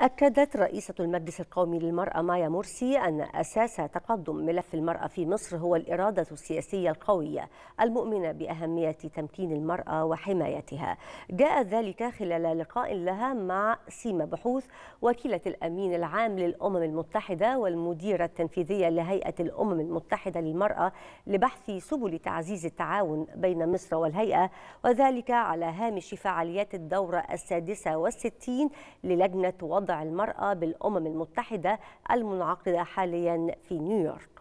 أكدت رئيسة المجلس القومي للمرأة مايا مرسي أن أساس تقدم ملف المرأة في مصر هو الإرادة السياسية القوية المؤمنة بأهمية تمكين المرأة وحمايتها جاء ذلك خلال لقاء لها مع سيما بحوث وكيلة الأمين العام للأمم المتحدة والمديرة التنفيذية لهيئة الأمم المتحدة للمرأة لبحث سبل تعزيز التعاون بين مصر والهيئة وذلك على هامش فعاليات الدورة السادسة والستين للجنة وضع وضع المرأة بالأمم المتحدة المنعقدة حاليا في نيويورك